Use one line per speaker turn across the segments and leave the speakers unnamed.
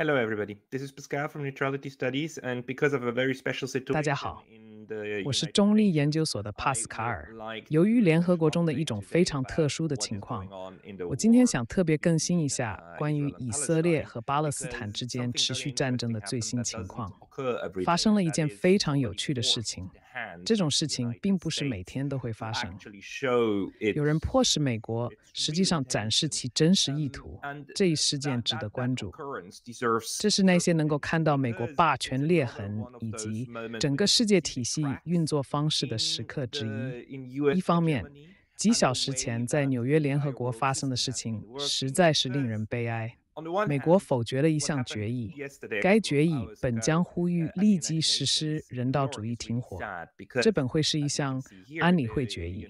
Hello everybody. This is Pascal from Neutrality Studies. And because of a very special situation,
我是中立研究所的帕斯卡尔。由于联合国中的一种非常特殊的情况，我今天想特别更新一下关于以色列和巴勒斯坦之间持续战争的最新情况。
发生了一件
非常有趣的事情。这种事情并不是每天都会发生。有人迫使美国实际上展示其真实意图。这一事件值得关注。这是那些能够看到美国霸权裂痕以及整个世界体系运作方式的时刻之一。一方面，几小时前在纽约联合国发生的事情实在是令人悲哀。美国否决了一项决议，该决议本将呼吁立即实施人道主义停火。这本会是一项安理会决议，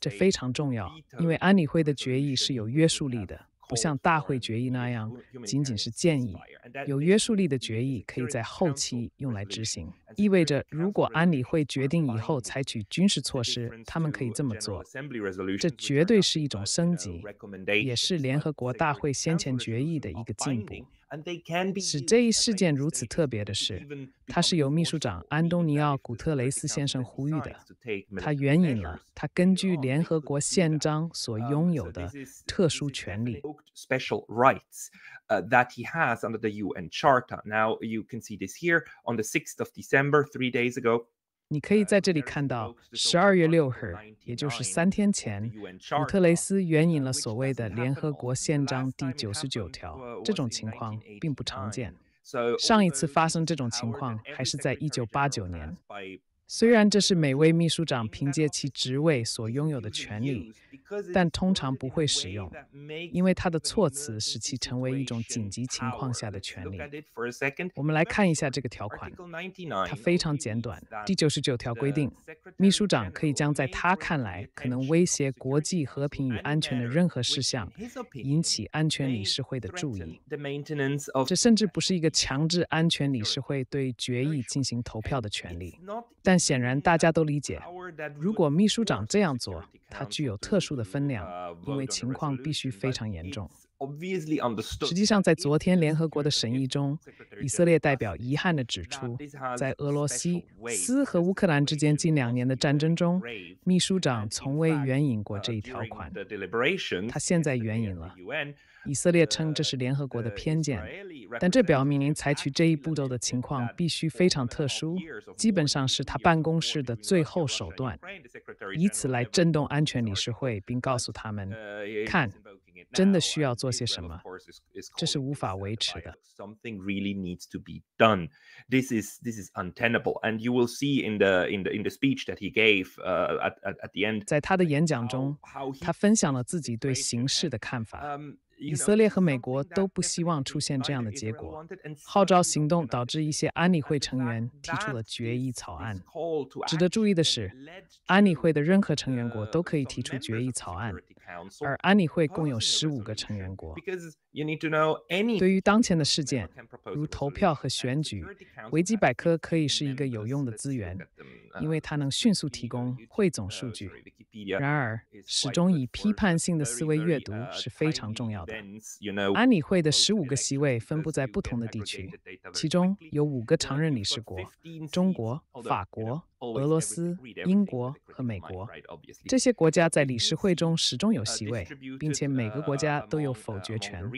这非常重要，因为安理会的决议是有约束力的。不像大会决议那样仅仅是建议，有约束力的决议可以在后期用来执行，意味着如果安理会决定以后采取军事措施，他们可以这么做。这绝对是一种升级，也是联合国大会先前决议的一个进步。使这一事件如此特别的是，它是由秘书长安东尼奥·古特雷斯先生呼吁的。他援引了他根据联合国宪章所拥有的特殊权利。
Special rights that he has under the UN Charter. Now you can see this here on the 6th of December, three days ago.
你可以在这里看到，十二月六日，也就是三天前，古特雷斯援引了所谓的《联合国宪章》第九十九条。这种情况并不常见，上一次发生这种情况还是在一九八九年。虽然这是每位秘书长凭借其职位所拥有的权利，但通常不会使用，因为它的措辞使其成为一种紧急情况下的权利。我们来看一下这个条款，它非常简短。第九十九条规定，秘书长可以将在他看来可能威胁国际和平与安全的任何事项引起安全理事会的注意。这甚至不是一个强制安全理事会对决议进行投票的权利，但。显然，大家都理解，如果秘书长这样做，他具有特殊的分量，因为情况必须非常严重。实际上，在昨天联合国的审议中，以色列代表遗憾地指出，在俄罗斯斯和乌克兰之间近两年的战争中，秘书长从未援引过这一条款，他现在援引了。以色列称这是联合国的偏见，但这表明您采取这一步骤的情况必须非常特殊，基本上是他办公室的最后手段，以此来震动安全理事会，并告诉他们：看，真的需要做些什么。这是无法维持的。在他的演讲中，他分享了自己对形势的看法。以色列和美国都不希望出现这样的结果。号召行动导致一些安理会成员提出了决议草案。值得注意的是，安理会的任何成员国都可以提出决议草案，而安理会共有十五个成员国。对于当前的事件，如投票和选举，维基百科可以是一个有用的资源，因为它能迅速提供汇总数据。然而，始终以批判性的思维阅读是非常重要的。安理会的15个席位分布在不同的地区，其中有5个常任理事国：中国、法国。俄罗斯、英国和美国这些国家在理事会中始终有席位，并且每个国家都有否决权。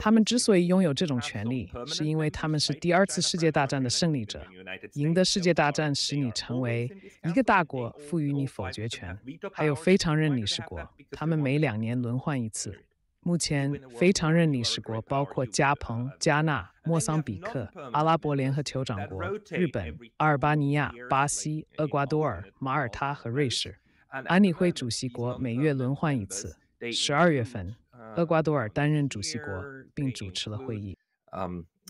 他们之所以拥有这种权利，是因为他们是第二次世界大战的胜利者。赢得世界大战使你成为一个大国，赋予你否决权。还有非常任理事国，他们每两年轮换一次。目前，非常任理事国包括加蓬、加纳、莫桑比克、阿拉伯联合酋长国、日本、阿尔巴尼亚、巴西、厄瓜多尔、马耳他和瑞士。安理会主席国每月轮换一次。十二月份，厄瓜多尔担任主席国，并主持了会议。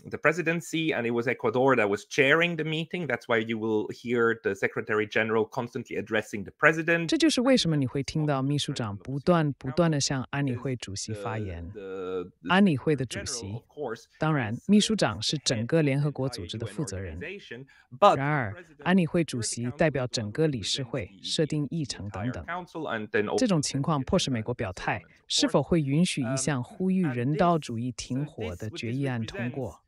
The presidency, and it was Ecuador that was chairing the meeting. That's why you will hear the Secretary General constantly addressing the President.
这就是为什么你会听到秘书长不断不断的向安理会主席发言。安理会的主席，当然，秘书长是整个联合国组织的负责人。然而，安理会主席代表整个理事会，设定议程等等。这种情况迫使美国表态，是否会允许一项呼吁人道主义停火的决议案通过？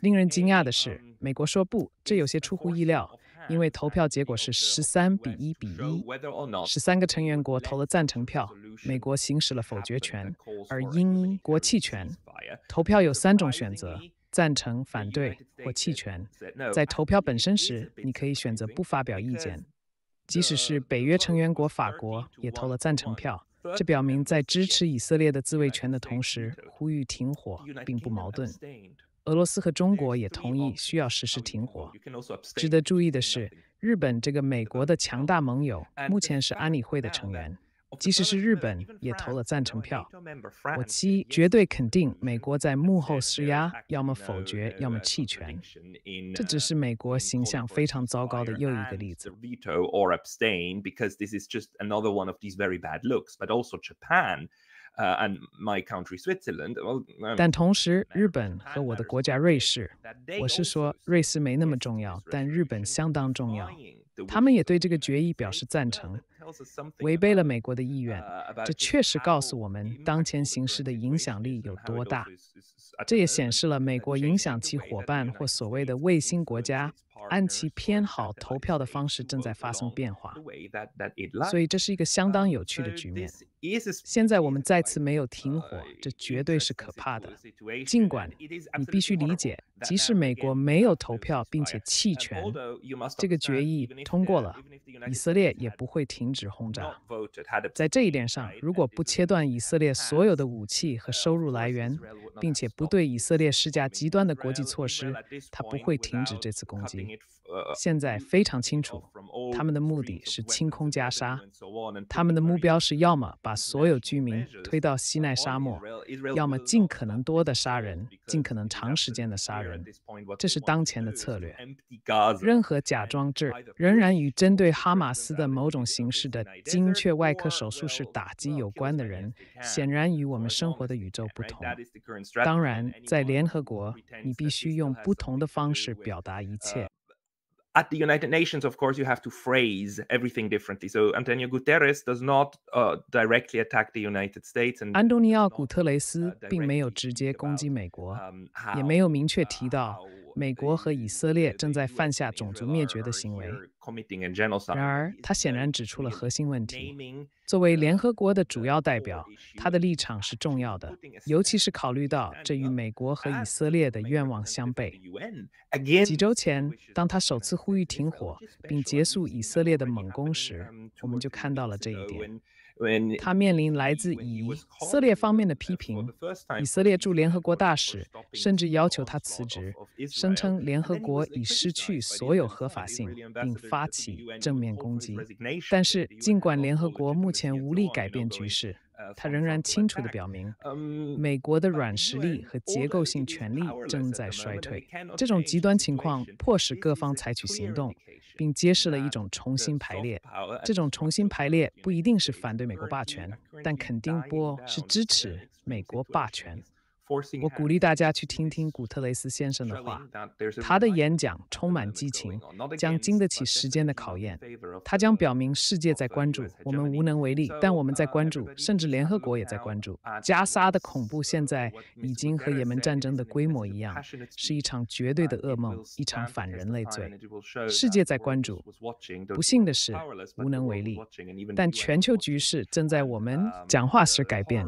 令人惊讶的是，美国说不，这有些出乎意料，因为投票结果是十三比一比一，十三个成员国投了赞成票，美国行使了否决权，而英国弃权。投票有三种选择：赞成、反对或弃权。在投票本身时，你可以选择不发表意见。即使是北约成员国法国也投了赞成票，这表明在支持以色列的自卫权的同时呼吁停火并不矛盾。俄罗斯和中国也同意需要实施停火。值得注意的是，日本这个美国的强大盟友，目前是安理会的成员，即使是日本也投了赞成票。我七绝对肯定，美国在幕后施压，要么否决，要么弃权。这只是美国形象非常糟糕的又一个例子。但同时，日本和我的国家瑞士，我是说，瑞士没那么重要，但日本相当重要。他们也对这个决议表示赞成，违背了美国的意愿。这确实告诉我们当前形势的影响力有多大。这也显示了美国影响其伙伴或所谓的卫星国家。按其偏好投票的方式正在发生变化，所以这是一个相当有趣的局面。现在我们再次没有停火，这绝对是可怕的。尽管你必须理解，即使美国没有投票并且弃权，这个决议通过了，以色列也不会停止轰炸。在这一点上，如果不切断以色列所有的武器和收入来源，并且不对以色列施加极端的国际措施，他不会停止这次攻击。现在非常清楚，他们的目的是清空加沙，他们的目标是要么把所有居民推到西奈沙漠，要么尽可能多的杀人，尽可能长时间的杀人。这是当前的策略。任何假装这仍然与针对哈马斯的某种形式的精确外科手术式打击有关的人，显然与我们生活的宇宙不同。当然，在联合国，你必须用不同的方式表达一切。
at the United Nations, of course, you have to phrase everything differently. So Antonio Guterres does not uh, directly attack the United States. And 安东尼奥
·古特雷斯并没有直接攻击美国，也没有明确提到美国和以色列正在犯下种族灭绝的行为。然而，他显然指出了核心问题。作为联合国的主要代表，他的立场是重要的，尤其是考虑到这与美国和以色列的愿望相悖。几周前，当他首次呼吁停火并结束以色列的猛攻时，我们就看到了这一点。他面临来自以色列方面的批评，以色列驻联合国大使甚至要求他辞职，声称联合国已失去所有合法性，并发起正面攻击。但是，尽管联合国目前无力改变局势。他仍然清楚地表明，美国的软实力和结构性权力正在衰退。这种极端情况迫使各方采取行动，并揭示了一种重新排列。这种重新排列不一定是反对美国霸权，但肯定不是支持美国霸权。我鼓励大家去听听古特雷斯先生的话。他的演讲充满激情，将经得起时间的考验。他将表明世界在关注，我们无能为力，但我们在关注，甚至联合国也在关注。加沙的恐怖现在已经和也门战争的规模一样，是一场绝对的噩梦，一场反人类罪。世界在关注。
不幸的是，无
能为力，但全球局势正在我们讲话时改变。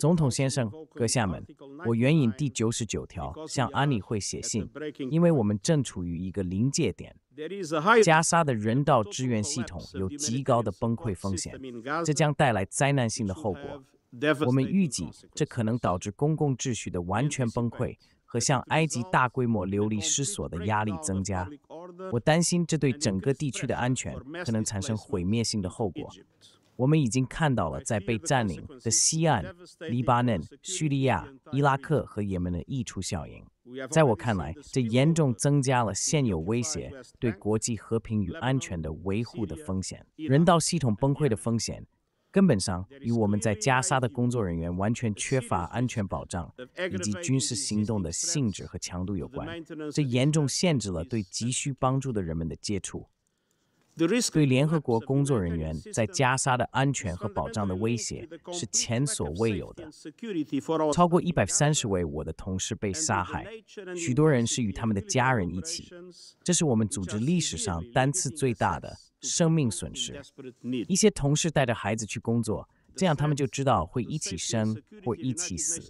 总统先生、阁下们，我援引第九十九条向安理会写信，因为我们正处于一个临界点。加沙的人道支援系统有极高的崩溃风险，这将带来灾难性的后果。我们预计这可能导致公共秩序的完全崩溃。和向埃及大规模流离失所的压力增加，我担心这对整个地区的安全可能产生毁灭性的后果。我们已经看到了在被占领的西岸、黎巴嫩、叙利亚、伊拉克和也门的溢出效应。在我看来，这严重增加了现有威胁对国际和平与安全的维护的风险，人道系统崩溃的风险。根本上与我们在加沙的工作人员完全缺乏安全保障，
以及军事
行动的性质和强度有关，这严重限制了对急需帮助的人们的接触。对联合国工作人员在加沙的安全和保障的威胁是前所未有的。超过130位我的同事被杀害，许多人是与他们的家人一起。这是我们组织历史上单次最大的生命损失。一些同事带着孩子去工作，这样他们就知道会一起生，或一起死。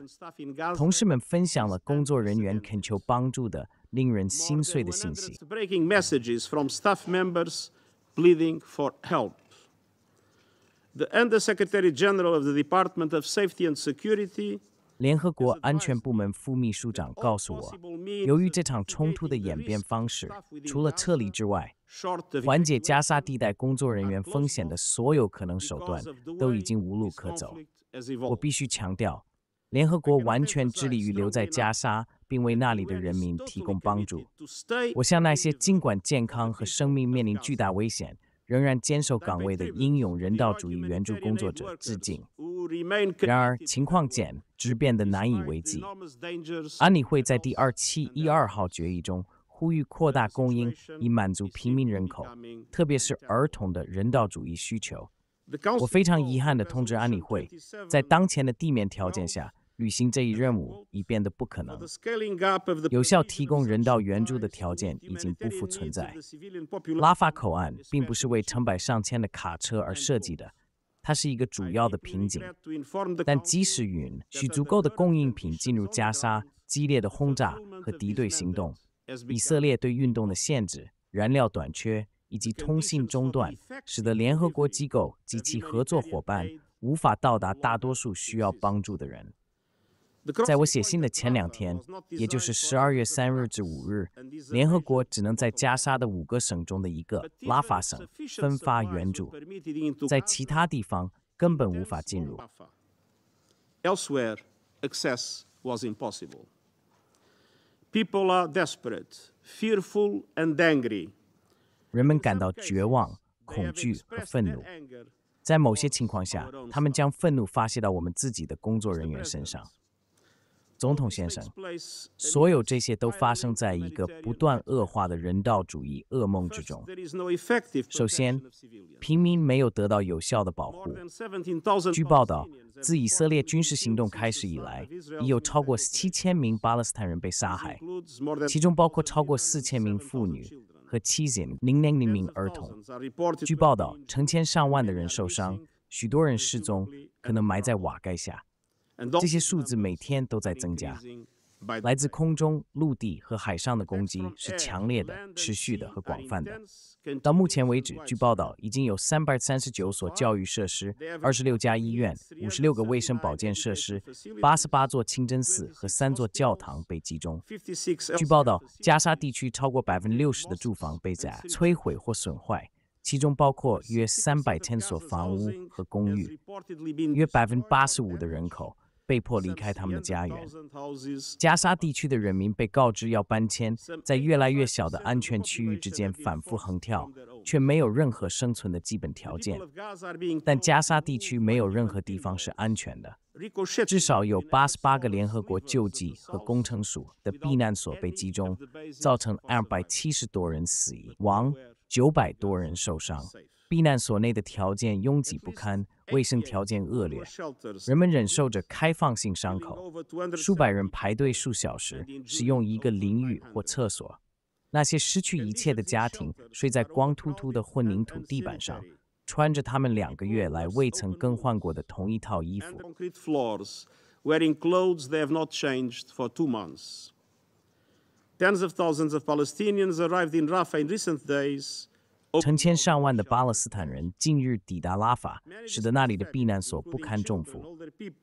同事们分享了工作人员恳求帮助的令人心碎的信息。
pleading help. for
联合国安全部门副秘书长告诉我，由于这场冲突的演变方式，除了撤离之外，缓解加沙地带工作人员风险的所有可能手段都已经无路可走。我必须强调。联合国完全致力于留在加沙，并为那里的人民提供帮助。我向那些尽管健康和生命面临巨大危险，仍然坚守岗位的英勇人道主义援助工作者致敬。然而，情况简直变得难以为继。安理会，在第二七一二号决议中呼吁扩大供应，以满足平民人口，特别是儿童的人道主义需求。我非常遗憾的通知安理会，在当前的地面条件下。履行这一任务已变得不可能。有效提供人道援助的条件已经不复存在。拉法口岸并不是为成百上千的卡车而设计的，它是一个主要的瓶颈。但即使允许足够的供应品进入加沙，激烈的轰炸和敌对行动、以色列对运动的限制、燃料短缺以及通信中断，使得联合国机构及其合作伙伴无法到达大多数需要帮助的人。在我写信的前两天，也就是十二月三日至五日，联合国只能在加沙的五个省中的一个拉法省分发援助，在其他地方根本无法进入。
Elsewhere, access was impossible. People are desperate, fearful, and
angry. 人们感到绝望、恐惧和愤怒。在某些情况下，他们将愤怒发泄到我们自己的工作人员身上。总统先生，所有这些都发生在一个不断恶化的人道主义噩梦之中。首先，平民没有得到有效的保护。据报道，自以色列军事行动开始以来，已有超过七千名巴勒斯坦人被杀害，其中包括超过四千名妇女和七千零零零名儿童。据报道，成千上万的人受伤，许多人失踪，可能埋在瓦盖下。这些数字每天都在增加。来自空中、陆地和海上的攻击是强烈的、持续的和广泛的。到目前为止，据报道，已经有三百三十九所教育设施、二十六家医院、五十六个卫生保健设施、八十八座清真寺和三座教堂被集中。据报道，加沙地区超过百分之六十的住房被毁、摧毁或损坏，其中包括约三百千所房屋和公寓，约百分之八十五的人口。被迫离开他们的家园，加沙地区的人民被告知要搬迁，在越来越小的安全区域之间反复横跳，却没有任何生存的基本条件。但加沙地区没有任何地方是安全的，至少有八十八个联合国救济和工程署的避难所被击中，造成二百七十多人死亡，九百多人受伤。避难所内的条件拥挤不堪，卫生条件恶劣，人们忍受着开放性伤口。数百人排队数小时，使用一个淋浴或厕所。那些失去一切的家庭睡在光秃秃的混凝土地板上，穿着他们两个月来未曾更换过的同一套衣服。
tens of thousands of Palestinians arrived in
Rafah in recent days. 成千上万的巴勒斯坦人近日抵达拉法，使得那里的避难所不堪重负。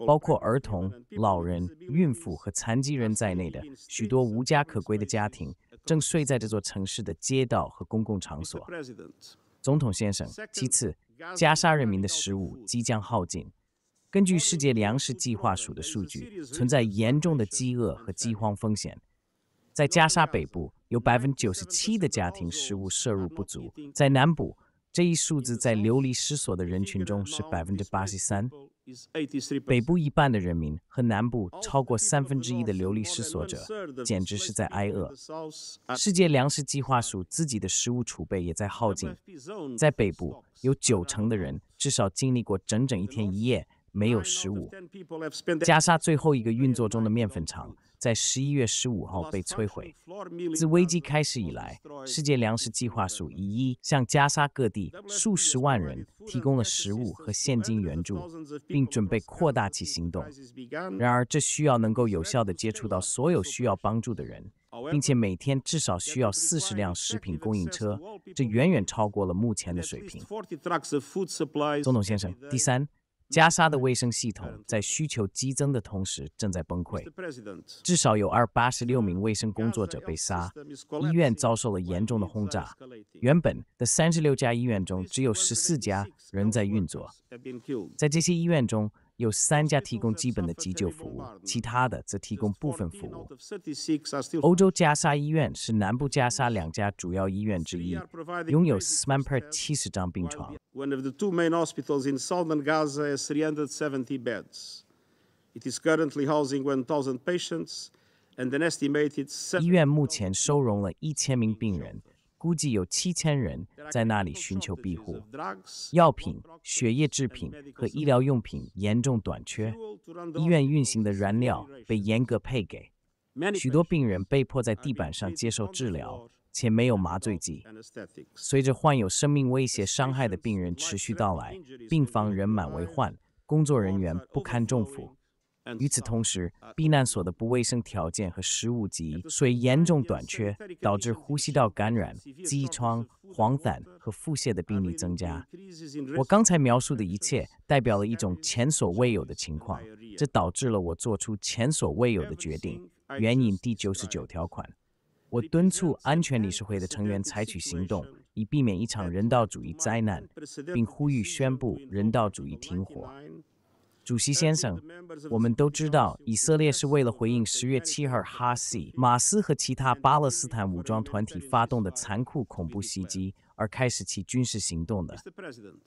包括儿童、老人、孕妇和残疾人在内的许多无家可归的家庭，正睡在这座城市的街道和公共场所。总统先生，其次，加沙人民的食物即将耗尽。根据世界粮食计划署的数据，存在严重的饥饿和饥荒风险。在加沙北部。有百分之九十七的家庭食物摄入不足，在南部这一数字在流离失所的人群中是百分之八十三。北部一半的人民和南部超过三分之一的流离失所者简直是在挨饿。世界粮食计划署自己的食物储备也在耗尽。在北部，有九成的人至少经历过整整一天一夜没有食物。加沙最后一个运作中的面粉厂。在十一月十五号被摧毁。自危机开始以来，世界粮食计划署一向加沙各地数十万人提供了食物和现金援助，并准备扩大其行动。然而，这需要能够有效地接触到所有需要帮助的人，并且每天至少需要四十辆食品供应车，这远远超过了目前的水平。
总统先生，第三。
加沙的卫生系统在需求激增的同时正在崩溃，至少有二八十六名卫生工作者被杀，医院遭受了严重的轰炸。原本的三十六家医院中，只有十四家仍在运作。在这些医院中，有三家提供基本的急救服务，其他的则提供部分服务。欧洲加沙医院是南部加沙两家主要医院之一，拥有七0张病床。医院目前收容了一千名病人。估计有七千人在那里寻求庇护，药品、血液制品和医疗用品严重短缺，医院运行的燃料被严格配给，许多病人被迫在地板上接受治疗，且没有麻醉剂。随着患有生命威胁伤害的病人持续到来，病房人满为患，工作人员不堪重负。与此同时，避难所的不卫生条件和食物及水严重短缺，导致呼吸道感染、鸡疮、黄疸和腹泻的病例增加。我刚才描述的一切代表了一种前所未有的情况，这导致了我做出前所未有的决定。援引第九十九条款，我敦促安全理事会的成员采取行动，以避免一场人道主义灾难，并呼吁宣布人道主义停火。主席先生，我们都知道，以色列是为了回应十月七日哈西马斯和其他巴勒斯坦武装团体发动的残酷恐怖袭击而开始其军事行动的。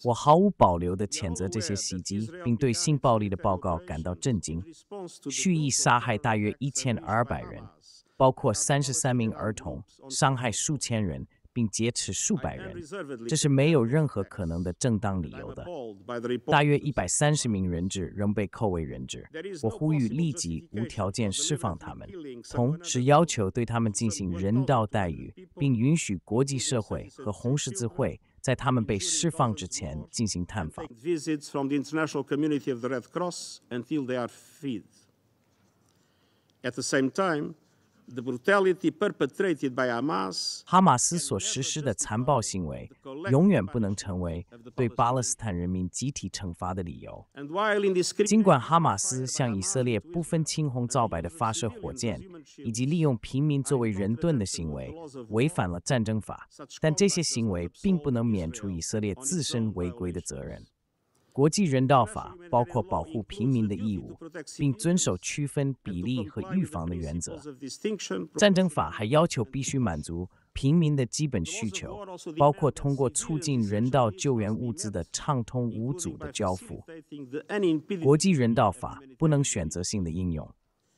我毫无保留地谴责这些袭击，并对性暴力的报告感到震惊。蓄意杀害大约一千二百人，包括三十三名儿童，伤害数千人。并劫持数百人，这是没有任何可能的正当理由的。大约一百三十名人质仍被扣为人质，我呼吁立即无条件释放他们，同时要求对他们进行人道待遇，并允许国际社会和红十字会在他们被释放之前进行探访。哈马斯所实施的残暴行为，永远不能成为对巴勒斯坦人民集体惩罚的理由。尽管哈马斯向以色列不分青红皂白的发射火箭，以及利用平民作为人盾的行为，违反了战争法，但这些行为并不能免除以色列自身违规的责任。国际人道法包括保护平民的义务，并遵守区分、比例和预防的原则。战争法还要求必须满足平民的基本需求，包括通过促进人道救援物资的畅通无阻的交付。国际人道法不能选择性的应用，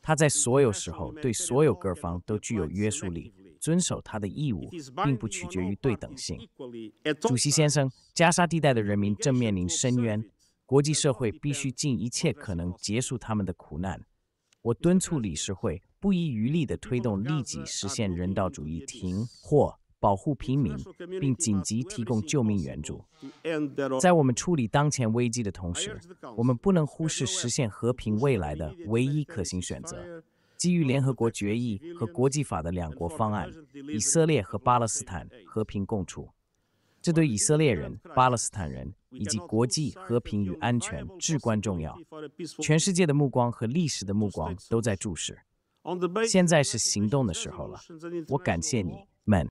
它在所有时候对所有各方都具有约束力。遵守他的义务，并不取决于对等性。主席先生，加沙地带的人民正面临深渊，国际社会必须尽一切可能结束他们的苦难。我敦促理事会不遗余力地推动立即实现人道主义停火，保护平民，并紧急提供救命援助。在我们处理当前危机的同时，我们不能忽视实现和平未来的唯一可行选择。基于联合国决议和国际法的两国方案，以色列和巴勒斯坦和平共处，这对以色列人、巴勒斯坦人以及国际和平与安全至关重要。全世界的目光和历史的目光都在注视。现在是行动的时候了。我感谢你们。